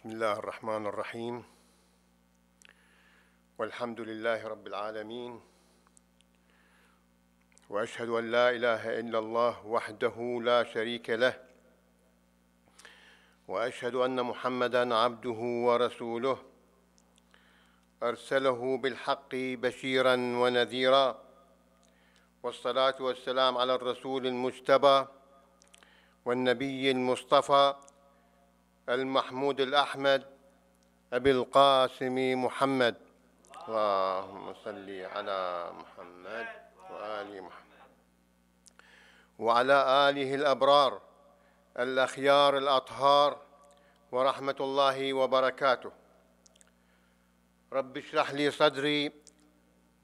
بسم الله الرحمن الرحيم والحمد لله رب العالمين واشهد ان لا اله الا الله وحده لا شريك له واشهد ان محمدا عبده ورسوله ارسله بالحق بشيرا ونذيرا والصلاه والسلام على الرسول المجتبى والنبي المصطفى المحمود الأحمد أبي القاسم محمد اللهم صل على محمد وآل محمد وعلى آله الأبرار الأخيار الأطهار ورحمة الله وبركاته رب اشرح لي صدري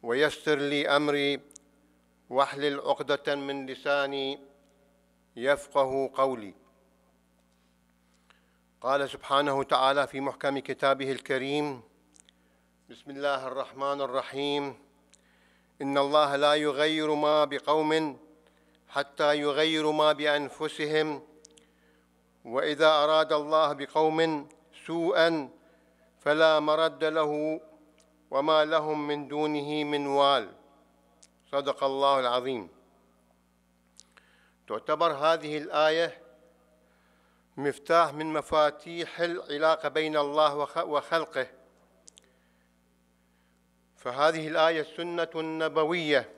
ويسر لي أمري واحلل عقدة من لساني يفقه قولي قال سبحانه تعالى في محكم كتابه الكريم بسم الله الرحمن الرحيم إن الله لا يغير ما بقوم حتى يغيروا ما بأنفسهم وإذا أراد الله بقوم سوءا فلا مرد له وما لهم من دونه من وال صدق الله العظيم تعتبر هذه الآية مفتاح من مفاتيح العلاقة بين الله وخلقه فهذه الآية السنة النبوية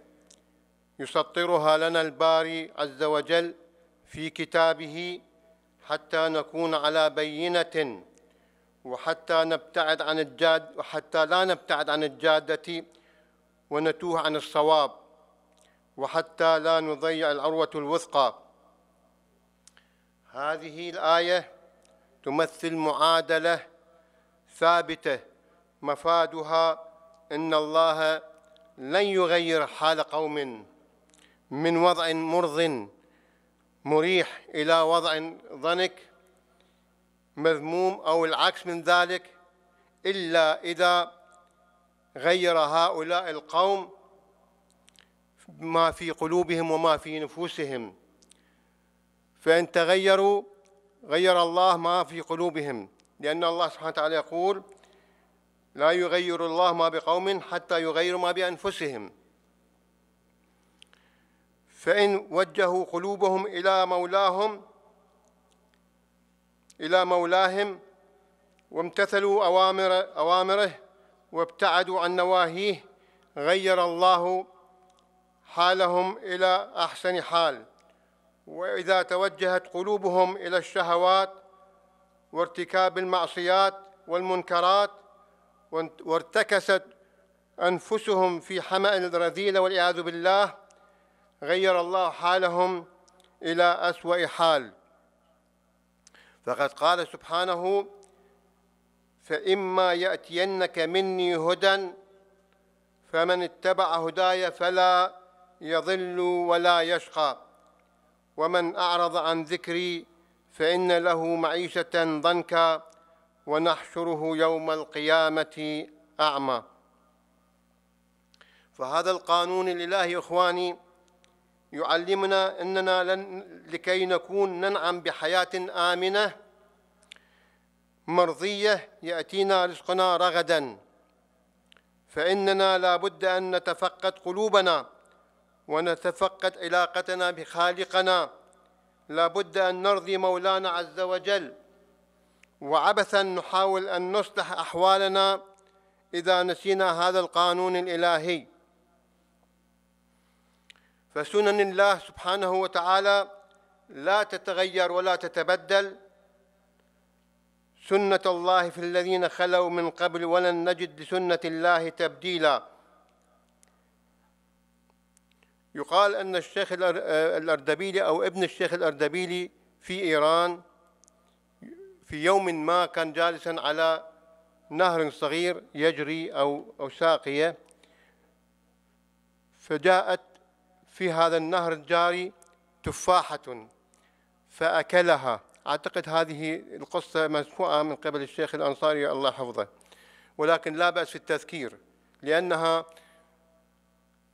يسطرها لنا الباري عز وجل في كتابه حتى نكون على بينة وحتى نبتعد عن الجاد وحتى لا نبتعد عن الجادة ونتوه عن الصواب وحتى لا نضيع العروة الوثقى هذه الآية تمثل معادلة ثابتة مفادها إن الله لن يغير حال قوم من وضع مرضٍ مريح إلى وضع ضنك مذموم أو العكس من ذلك إلا إذا غير هؤلاء القوم ما في قلوبهم وما في نفوسهم فإن تغيروا غير الله ما في قلوبهم لأن الله سبحانه وتعالى يقول لا يغير الله ما بقوم حتى يغيروا ما بأنفسهم فإن وجهوا قلوبهم إلى مولاهم إلى مولاهم وامتثلوا أوامر أوامره وابتعدوا عن نواهيه غير الله حالهم إلى أحسن حال واذا توجهت قلوبهم الى الشهوات وارتكاب المعصيات والمنكرات وارتكست انفسهم في حمأ الرذيله والعياذ بالله غير الله حالهم الى اسوا حال فقد قال سبحانه فاما ياتينك مني هدى فمن اتبع هداي فلا يضل ولا يشقى ومن اعرض عن ذكري فان له معيشه ضنكا ونحشره يوم القيامه اعمى فهذا القانون لله اخواني يعلمنا اننا لن لكي نكون ننعم بحياه امنه مرضيه ياتينا رزقنا رغدا فاننا لا بد ان نتفقد قلوبنا ونتفقد علاقتنا بخالقنا لا بد أن نرضي مولانا عز وجل وعبثا نحاول أن نصلح أحوالنا إذا نسينا هذا القانون الإلهي فسنن الله سبحانه وتعالى لا تتغير ولا تتبدل سنة الله في الذين خلوا من قبل ولن نجد لسنة الله تبديلاً يقال أن الشيخ آه، الأردبيلي أو ابن الشيخ الأردبيلي في إيران في يوم ما كان جالسا على نهر صغير يجري أو أو ساقية فجاءت في هذا النهر الجاري تفاحة فأكلها أعتقد هذه القصة مسموعة من قبل الشيخ الأنصاري الله يحفظه ولكن لا بأس في التذكير لأنها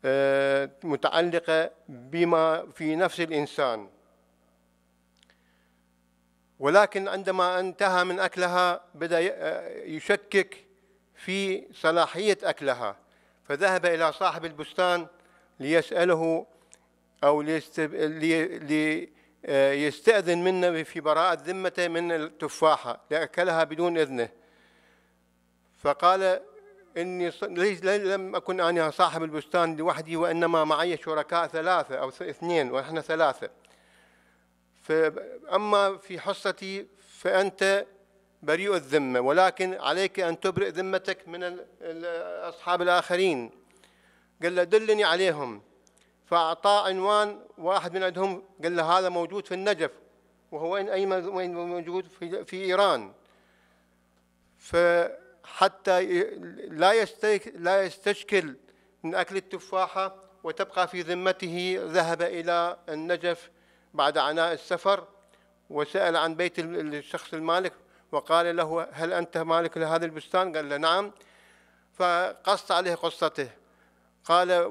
آه، متعلقة بما في نفس الإنسان ولكن عندما انتهى من أكلها بدأ آه، يشكك في صلاحية أكلها فذهب إلى صاحب البستان ليسأله أو ليستأذن آه، منه في براءة ذمته من التفاحة لأكلها بدون إذنه فقال اني لم اكن انا صاحب البستان لوحدي وانما معي شركاء ثلاثه او اثنين ونحن ثلاثه فاما في حصتي فانت بريء الذمه ولكن عليك ان تبرئ ذمتك من اصحاب الاخرين قال له دلني عليهم فاعطاه عنوان واحد من عندهم قال له هذا موجود في النجف وهو وين اي موجود في ايران ف حتى لا لا يستشكل من أكل التفاحة وتبقى في ذمته ذهب إلى النجف بعد عناء السفر وسأل عن بيت الشخص المالك وقال له هل أنت مالك لهذا البستان قال له نعم فقص عليه قصته قال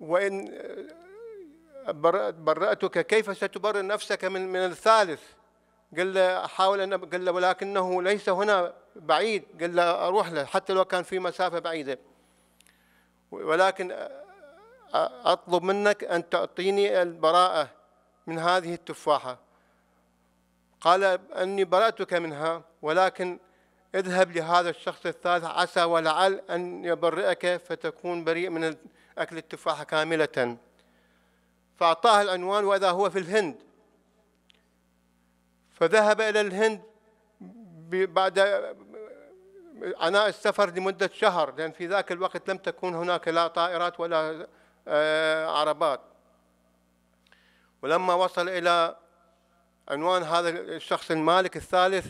وإن برأتك كيف ستبرر نفسك من من الثالث قال له حاول أن قال له ولكنه ليس هنا بعيد قال له أروح له حتى لو كان في مسافة بعيدة ولكن أطلب منك أن تعطيني البراءة من هذه التفاحة قال أني برأتك منها ولكن اذهب لهذا الشخص الثالث عسى ولعل أن يبرئك فتكون بريء من أكل التفاحة كاملة فأعطاه العنوان وإذا هو في الهند فذهب إلى الهند بعد عناء السفر لمدة شهر لأن في ذاك الوقت لم تكن هناك لا طائرات ولا آه، عربات ولما وصل إلى عنوان هذا الشخص المالك الثالث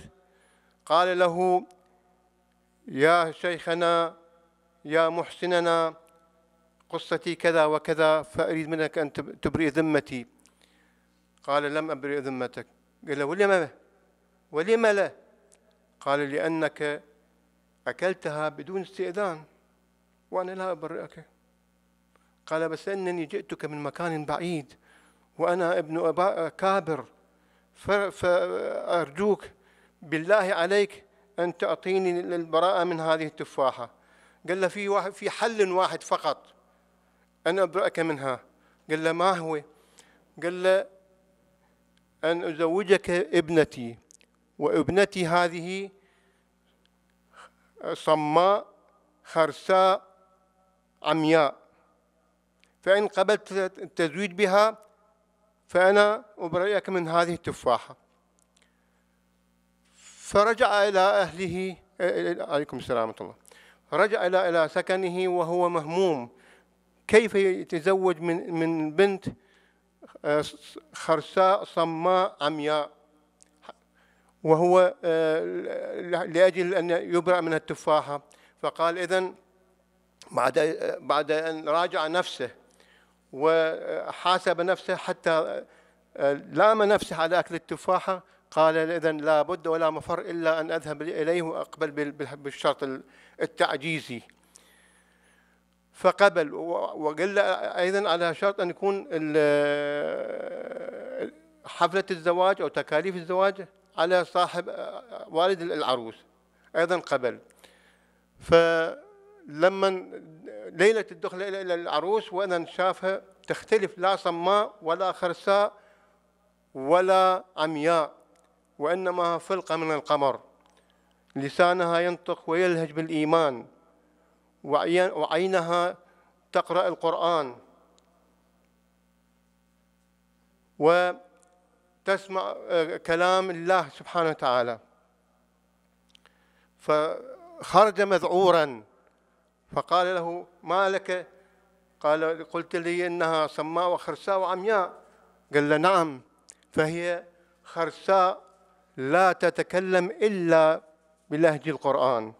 قال له يا شيخنا يا محسننا قصتي كذا وكذا فأريد منك أن تبرئ ذمتي قال لم أبرئ ذمتك قال له ولم ولم لا قال لأنك أكلتها بدون استئذان وأنا لا أبرئك قال بس أنني جئتك من مكان بعيد وأنا ابن أبا كابر فأرجوك بالله عليك أن تعطيني البراءة من هذه التفاحة قال له في واحد في حل واحد فقط أن أبرأك منها قال له ما هو قال له أن أزوجك ابنتي وابنتي هذه صماء خرساء عمياء فإن قبلت التزويج بها فأنا أبرئك من هذه التفاحة فرجع إلى أهله عليكم السلام الله رجع إلى سكنه وهو مهموم كيف يتزوج من بنت آه، خرساء صماء عمياء وهو آه، لأجل أن يبرأ من التفاحة فقال إذا بعد بعد أن راجع نفسه وحاسب نفسه حتى آه، لام نفسه على أكل التفاحة قال إذا لابد ولا مفر إلا أن أذهب إليه وأقبل بالشرط التعجيزي فقبل وقال ايضا على شرط ان يكون حفله الزواج او تكاليف الزواج على صاحب والد العروس ايضا قبل فلما ليله الدخل الى العروس وانا شافها تختلف لا صماء ولا خرساء ولا عمياء وانما فلقه من القمر لسانها ينطق ويلهج بالايمان وعينها تقرأ القرآن وتسمع آه، كلام الله سبحانه وتعالى فخرج مذعورا فقال له ما لك قال قلت لي إنها سماء وخرساء وعمياء قال له نعم فهي خرساء لا تتكلم إلا بلهج القرآن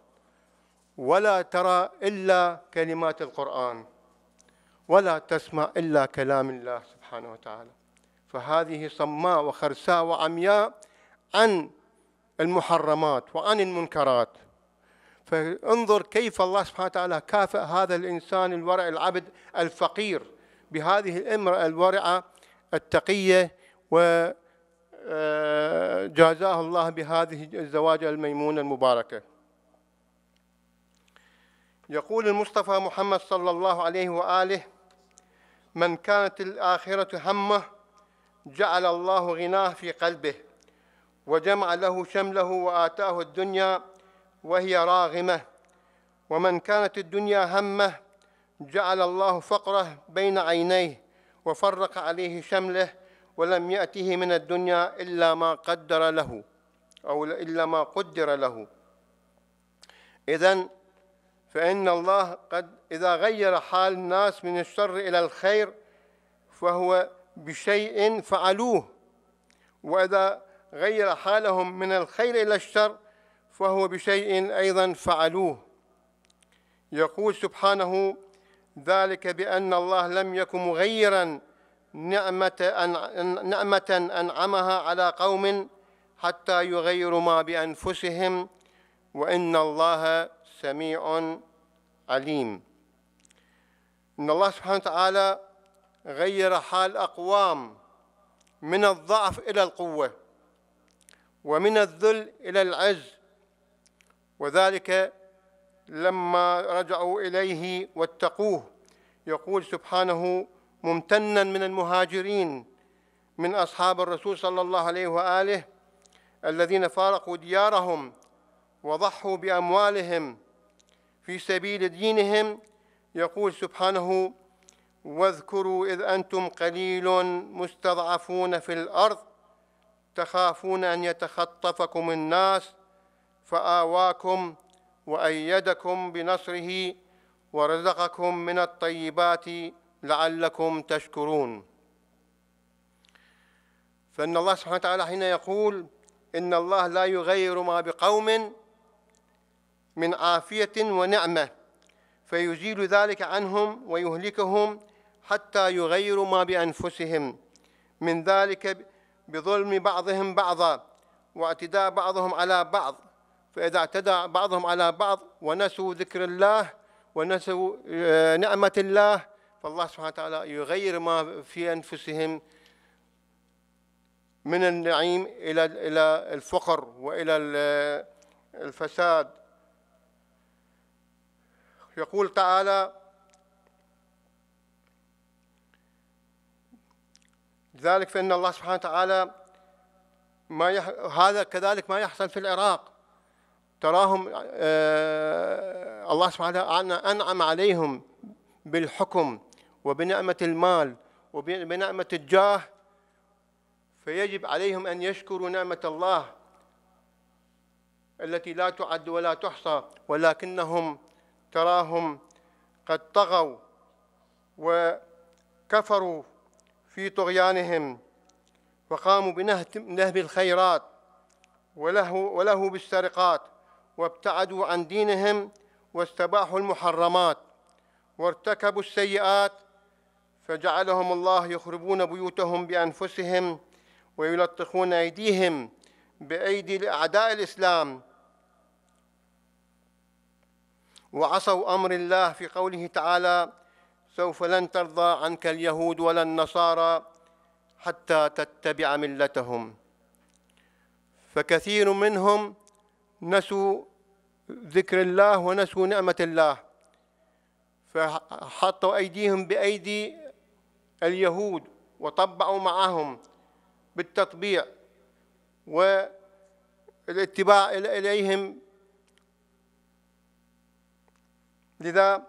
ولا ترى إلا كلمات القرآن ولا تسمع إلا كلام الله سبحانه وتعالى فهذه صماء وخرساء وعمياء عن المحرمات وعن المنكرات فانظر كيف الله سبحانه وتعالى كافئ هذا الإنسان الورع العبد الفقير بهذه الامرأة الورعة التقية و آه، الله بهذه الزواج الميمونة المباركة يقول المصطفى محمد صلى الله عليه وآله من كانت الآخرة همه جعل الله غناه في قلبه وجمع له شمله وآتاه الدنيا وهي راغمة ومن كانت الدنيا همه جعل الله فقره بين عينيه وفرق عليه شمله ولم يأته من الدنيا إلا ما قدر له أو إلا ما قدر له إذا فإن الله قد إذا غير حال الناس من الشر إلى الخير فهو بشيء فعلوه وإذا غير حالهم من الخير إلى الشر فهو بشيء أيضا فعلوه يقول سبحانه ذلك بأن الله لم يكن مغيرا نعمة أن نعمة أنعمها على قوم حتى يغيروا ما بأنفسهم وإن الله سميع عليم إن الله سبحانه وتعالى غير حال أقوام من الضعف إلى القوة ومن الذل إلى العز وذلك لما رجعوا إليه واتقوه يقول سبحانه ممتنا من المهاجرين من أصحاب الرسول صلى الله عليه وآله الذين فارقوا ديارهم وضحوا بأموالهم في سبيل دينهم يقول سبحانه واذكروا إذ أنتم قليل مستضعفون في الأرض تخافون أن يتخطفكم الناس فآواكم وأيدكم بنصره ورزقكم من الطيبات لعلكم تشكرون فإن الله سبحانه وتعالى حين يقول إن الله لا يغير ما بقوم من عافية ونعمة فيزيل ذلك عنهم ويهلكهم حتى يغيروا ما بأنفسهم من ذلك بظلم بعضهم بعضا واعتداء بعضهم على بعض فإذا اعتدى بعضهم على بعض ونسوا ذكر الله ونسوا آه، نعمة الله فالله سبحانه وتعالى يغير ما في أنفسهم من النعيم إلى إلى الفقر وإلى آه، الفساد يقول تعالى ذلك فإن الله سبحانه وتعالى ما يح... هذا كذلك ما يحصل في العراق تراهم آه الله سبحانه وتعالى أنعم عليهم بالحكم وبنعمة المال وبنعمة الجاه فيجب عليهم أن يشكروا نعمة الله التي لا تعد ولا تحصى ولكنهم تراهم قد طغوا وكفروا في طغيانهم وقاموا بنهب الخيرات وله, وله بالسرقات وابتعدوا عن دينهم واستباحوا المحرمات وارتكبوا السيئات فجعلهم الله يخربون بيوتهم بأنفسهم ويلطخون أيديهم بأيدي أعداء الإسلام وعصوا امر الله في قوله تعالى سوف لن ترضى عنك اليهود ولا النصارى حتى تتبع ملتهم فكثير منهم نسوا ذكر الله ونسوا نعمه الله فحطوا ايديهم بايدي اليهود وطبعوا معهم بالتطبيع والاتباع اليهم لذا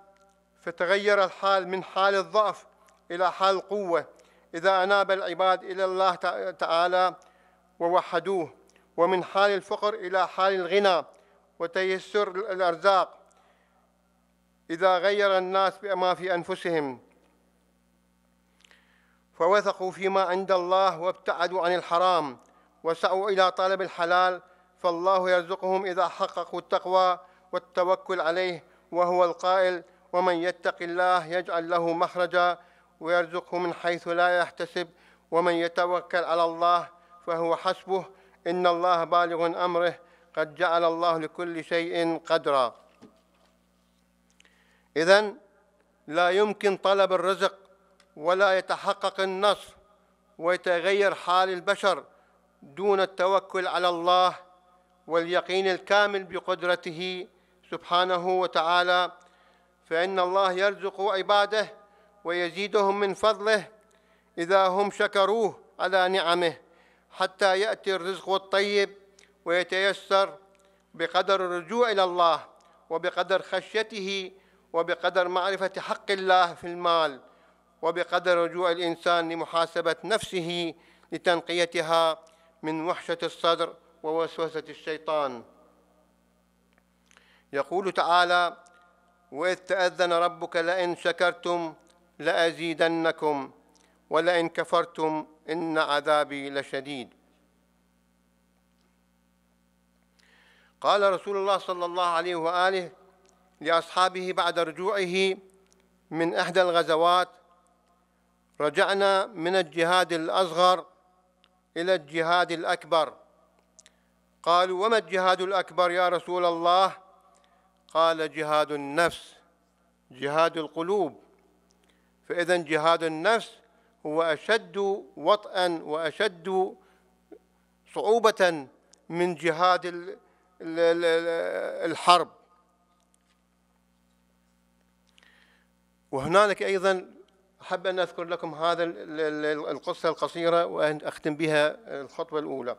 فتغير الحال من حال الضعف إلى حال القوة إذا أناب العباد إلى الله تعالى ووحدوه ومن حال الفقر إلى حال الغنى وتيسر الأرزاق إذا غير الناس بما في أنفسهم فوثقوا فيما عند الله وابتعدوا عن الحرام وسعوا إلى طلب الحلال فالله يرزقهم إذا حققوا التقوى والتوكل عليه وهو القائل ومن يتق الله يجعل له مخرجا ويرزقه من حيث لا يحتسب ومن يتوكل على الله فهو حسبه ان الله بالغ امره قد جعل الله لكل شيء قدرا اذا لا يمكن طلب الرزق ولا يتحقق النصر ويتغير حال البشر دون التوكل على الله واليقين الكامل بقدرته سبحانه وتعالى فإن الله يرزق عباده ويزيدهم من فضله إذا هم شكروه على نعمه حتى يأتي الرزق الطيب ويتيسر بقدر الرجوع إلى الله وبقدر خشيته وبقدر معرفة حق الله في المال وبقدر رجوع الإنسان لمحاسبة نفسه لتنقيتها من وحشة الصدر ووسوسة الشيطان يقول تعالى واذ تاذن ربك لئن شكرتم لازيدنكم ولئن كفرتم ان عذابي لشديد قال رسول الله صلى الله عليه واله لاصحابه بعد رجوعه من احدى الغزوات رجعنا من الجهاد الاصغر الى الجهاد الاكبر قالوا وما الجهاد الاكبر يا رسول الله قال جهاد النفس جهاد القلوب فإذا جهاد النفس هو أشد وطئا وأشد صعوبة من جهاد الحرب وهنالك أيضا أحب أن أذكر لكم هذا القصة القصيرة وأن أختم بها الخطوة الأولى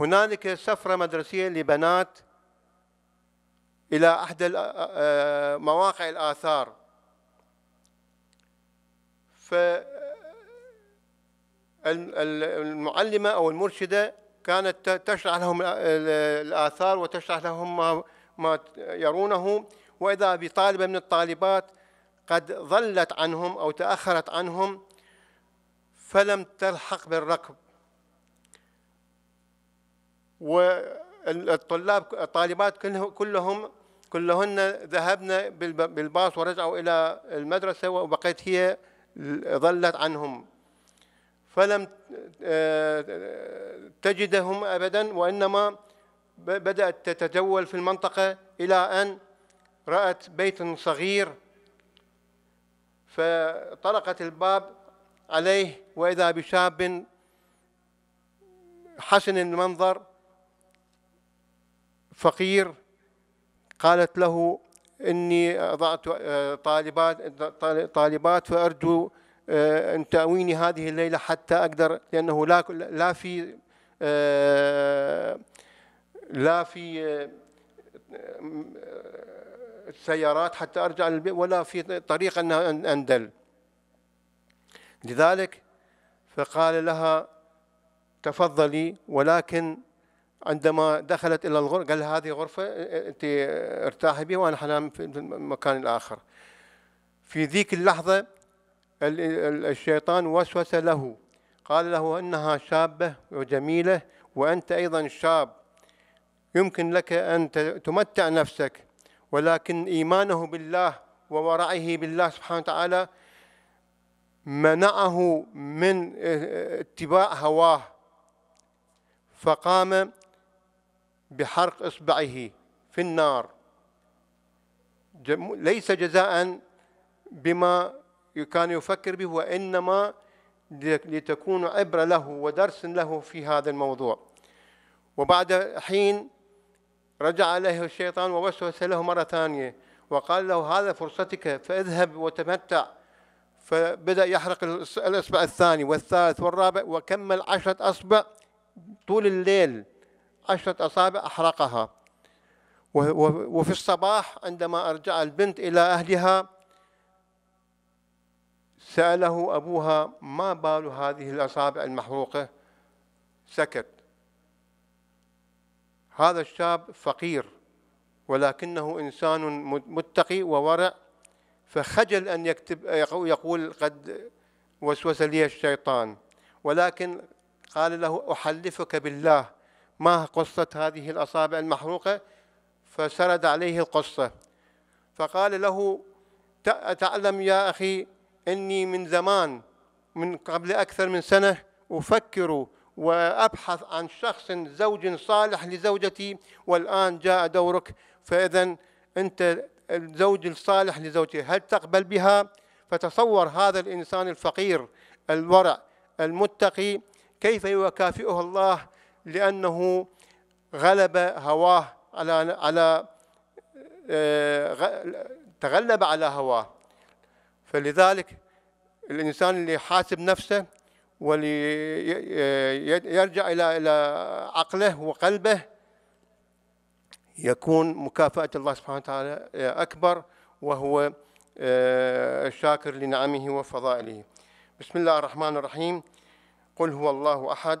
هنالك سفرة مدرسية لبنات إلى أحد مواقع الآثار فالمعلمة أو المرشدة كانت تشرح لهم الآثار وتشرح لهم ما, يرونه وإذا بطالبة من الطالبات قد ظلت عنهم أو تأخرت عنهم فلم تلحق بالركب والطلاب الطالبات كلهم كلهن ذهبن بالباص ورجعوا إلى المدرسة وبقيت هي ظلت عنهم فلم آه، تجدهم أبدا وإنما بدأت تتجول في المنطقة إلى أن رأت بيت صغير فطرقت الباب عليه وإذا بشاب حسن المنظر فقير قالت له إني أضعت آه، طالبات طالبات فأرجو آه، أن تأويني هذه الليلة حتى أقدر لأنه لا لا في آه، لا في سيارات حتى أرجع للبيت ولا في طريق أن أندل لذلك فقال لها تفضلي ولكن عندما دخلت الى الغرفه قال هذه غرفه انت ارتاحي بها وانا حنام في المكان الاخر في ذيك اللحظه الشيطان وسوس له قال له انها شابه وجميله وانت ايضا شاب يمكن لك ان تمتع نفسك ولكن ايمانه بالله وورعه بالله سبحانه وتعالى منعه من اتباع هواه فقام بحرق إصبعه في النار ليس جزاء بما كان يفكر به وإنما لتكون عبرة له ودرس له في هذا الموضوع وبعد حين رجع إليه الشيطان ووسوس له مرة ثانية وقال له هذا فرصتك فاذهب وتمتع فبدأ يحرق الإصبع الثاني والثالث والرابع وكمل عشرة أصبع طول الليل عشرة أصابع أحرقها وفي الصباح عندما أرجع البنت إلى أهلها سأله أبوها ما بال هذه الأصابع المحروقة سكت هذا الشاب فقير ولكنه إنسان متقي وورع فخجل أن يكتب يقول قد وسوس لي الشيطان ولكن قال له أحلفك بالله ما قصة هذه الأصابع المحروقة فسرد عليه القصة فقال له تعلم يا أخي أني من زمان من قبل أكثر من سنة أفكر وأبحث عن شخص زوج صالح لزوجتي والآن جاء دورك فإذا أنت الزوج الصالح لزوجتي هل تقبل بها فتصور هذا الإنسان الفقير الورع المتقي كيف يكافئه الله لأنه غلب هواه على على آه، تغلب على هواه فلذلك الإنسان اللي يحاسب نفسه وليرجع إلى إلى عقله وقلبه يكون مكافأة الله سبحانه وتعالى أكبر وهو آه، شاكر لنعمه وفضائله بسم الله الرحمن الرحيم قل هو الله أحد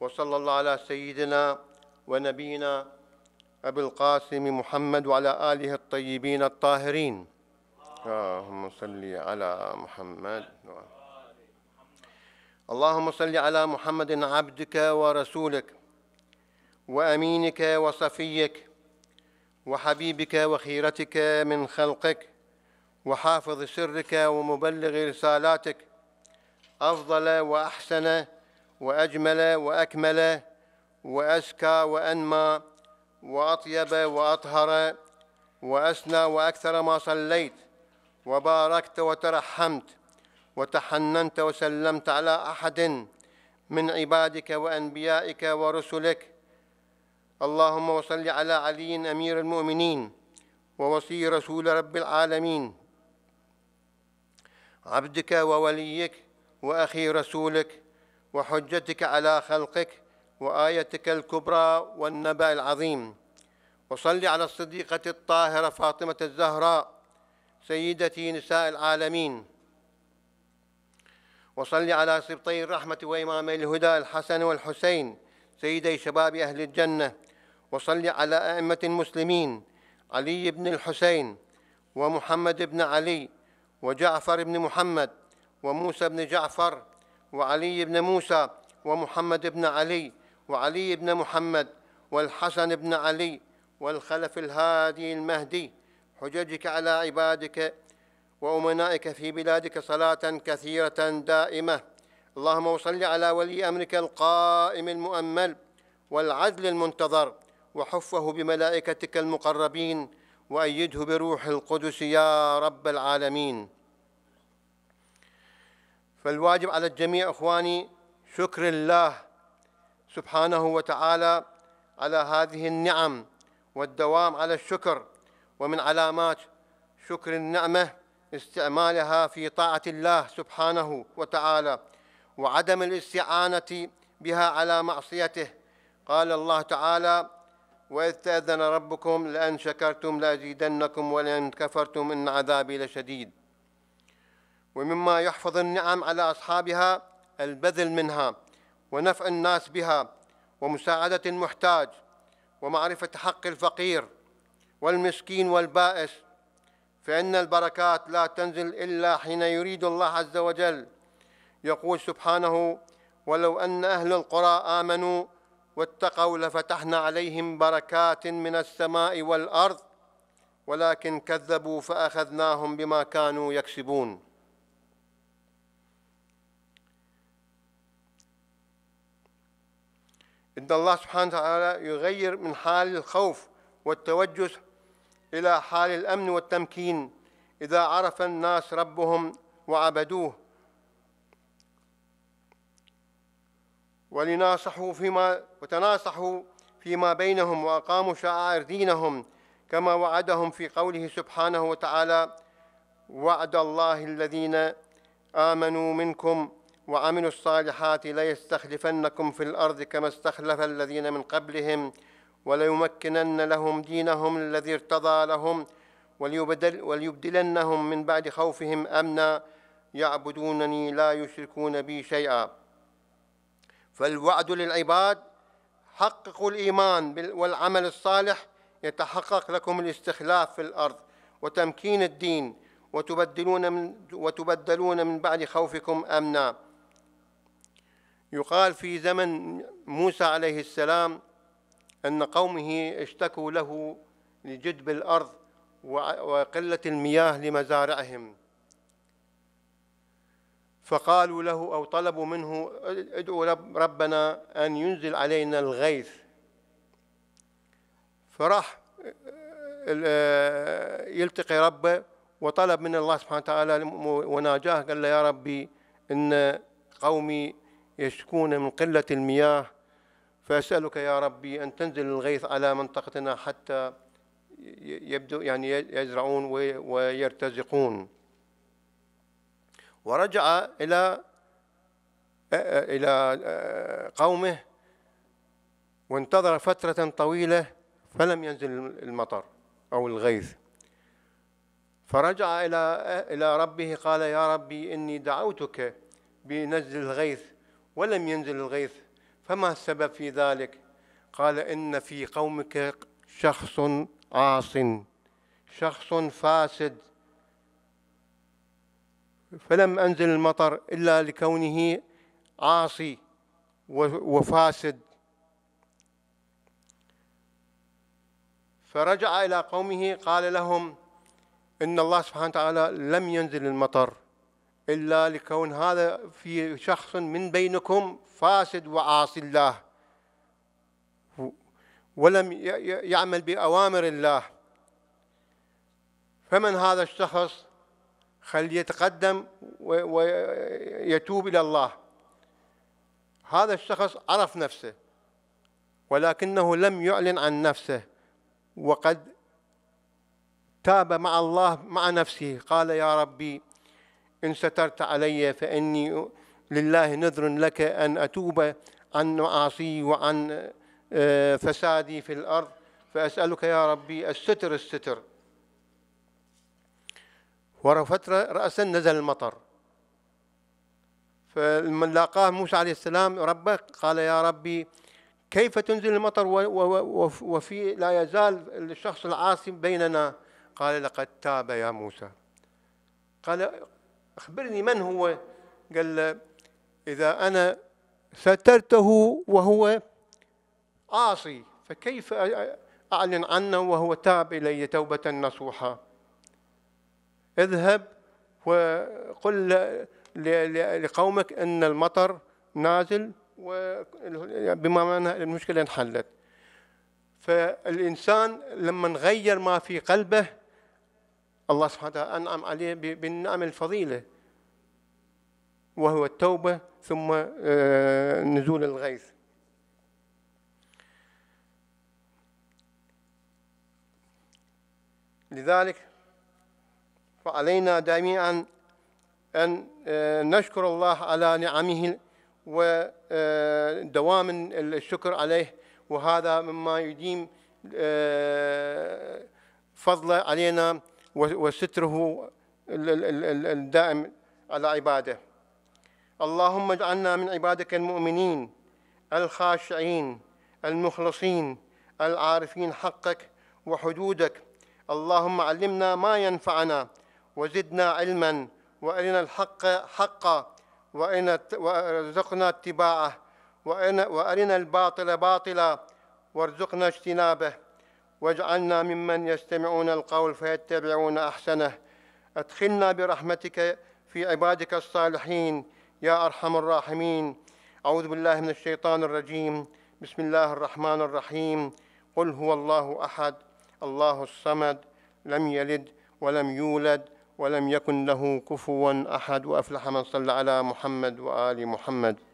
وصلى الله على سيدنا ونبينا أبي القاسم محمد وعلى آله الطيبين الطاهرين اللهم صل على محمد اللهم صل على محمد عبدك ورسولك وأمينك وصفيك وحبيبك وخيرتك من خلقك وحافظ سرك ومبلغ رسالاتك أفضل وأحسن وأجمل وأكمل وأزكى وأنمى وأطيب وأطهر وأسنى وأكثر ما صليت وباركت وترحمت وتحننت وسلمت على أحد من عبادك وأنبيائك ورسلك اللهم وصل على علي أمير المؤمنين ووصي رسول رب العالمين عبدك ووليك وأخي رسولك وحجتك على خلقك وآيتك الكبرى والنبأ العظيم وصل على الصديقة الطاهرة فاطمة الزهراء سيدتي نساء العالمين وصل على سبطي الرحمة وإمامي الهدى الحسن والحسين سيدي شباب أهل الجنة وصل على أئمة المسلمين علي بن الحسين ومحمد بن علي وجعفر بن محمد وموسى بن جعفر وعلي بن موسى ومحمد بن علي وعلي بن محمد والحسن بن علي والخلف الهادي المهدي حججك على عبادك وأمنائك في بلادك صلاة كثيرة دائمة اللهم صل على ولي أمرك القائم المؤمل والعدل المنتظر وحفه بملائكتك المقربين وأيده بروح القدس يا رب العالمين فالواجب على الجميع إخواني شكر الله سبحانه وتعالى على هذه النعم والدوام على الشكر ومن علامات شكر النعمة استعمالها في طاعة الله سبحانه وتعالى وعدم الاستعانة بها على معصيته قال الله تعالى وإذ تأذن ربكم لأن شكرتم لأزيدنكم ولئن كفرتم إن عذابي لشديد ومما يحفظ النعم على أصحابها البذل منها ونفع الناس بها ومساعدة المحتاج ومعرفة حق الفقير والمسكين والبائس فإن البركات لا تنزل إلا حين يريد الله عز وجل يقول سبحانه ولو أن أهل القرى آمنوا واتقوا لفتحنا عليهم بركات من السماء والأرض ولكن كذبوا فأخذناهم بما كانوا يكسبون إن الله سبحانه وتعالى يغير من حال الخوف والتوجس إلى حال الأمن والتمكين إذا عرف الناس ربهم وعبدوه ولناصحوا فيما وتناصحوا فيما بينهم وأقاموا شعائر دينهم كما وعدهم في قوله سبحانه وتعالى وعد الله الذين آمنوا منكم وعملوا الصالحات ليستخلفنكم في الأرض كما استخلف الذين من قبلهم وليمكنن لهم دينهم الذي ارتضى لهم وليبدل وليبدلنهم من بعد خوفهم أمنا يعبدونني لا يشركون بي شيئا فالوعد للعباد حققوا الإيمان والعمل الصالح يتحقق لكم الاستخلاف في الأرض وتمكين الدين وتبدلون من, وتبدلون من بعد خوفكم أمنا يقال في زمن موسى عليه السلام أن قومه اشتكوا له لجدب الأرض وقلة المياه لمزارعهم فقالوا له أو طلبوا منه ادعوا ربنا أن ينزل علينا الغيث فراح يلتقي ربه وطلب من الله سبحانه وتعالى وناجاه قال له يا ربي إن قومي يشكون من قلة المياه فأسألك يا ربي أن تنزل الغيث على منطقتنا حتى يبدو يعني يزرعون ويرتزقون ورجع إلى إلى قومه وانتظر فترة طويلة فلم ينزل المطر أو الغيث فرجع إلى إلى ربه قال يا ربي إني دعوتك بنزل الغيث ولم ينزل الغيث فما السبب في ذلك قال إن في قومك شخص عاص شخص فاسد فلم أنزل المطر إلا لكونه عاصي وفاسد فرجع إلى قومه قال لهم إن الله سبحانه وتعالى لم ينزل المطر إلا لكون هذا في شخص من بينكم فاسد وعاصي الله ولم يعمل بأوامر الله فمن هذا الشخص خليه يتقدم ويتوب إلى الله هذا الشخص عرف نفسه ولكنه لم يعلن عن نفسه وقد تاب مع الله مع نفسه قال يا ربي إن سترت علي فإني لله نذر لك أن أتوب عن معاصي وعن آه، فسادي في الأرض فأسألك يا ربي الستر الستر ورا فترة رأسا نزل المطر فلما لاقاه موسى عليه السلام ربه قال يا ربي كيف تنزل المطر وفي لا يزال الشخص العاصي بيننا قال لقد تاب يا موسى قال أخبرني من هو قال إذا أنا سترته وهو عاصي فكيف أعلن عنه وهو تاب إلي توبة نصوحة اذهب وقل لقومك أن المطر نازل بما معناه المشكلة انحلت فالإنسان لما نغير ما في قلبه الله سبحانه وتعالى أنعم عليه بالنعم الفضيلة وهو التوبة ثم آه، نزول الغيث لذلك فعلينا جميعا أن آه، نشكر الله على نعمه ودوام آه، الشكر عليه وهذا مما يديم فضله علينا وستره الدائم على عباده اللهم اجعلنا من عبادك المؤمنين الخاشعين المخلصين العارفين حقك وحدودك اللهم علمنا ما ينفعنا وزدنا علما وارنا الحق حقا وارنا وارزقنا اتباعه وارنا الباطل باطلا وارزقنا اجتنابه واجعلنا ممن يستمعون القول فيتبعون احسنه ادخلنا برحمتك في عبادك الصالحين يا ارحم الراحمين اعوذ بالله من الشيطان الرجيم بسم الله الرحمن الرحيم قل هو الله احد الله الصمد لم يلد ولم يولد ولم يكن له كفوا احد وافلح من صلى على محمد وال محمد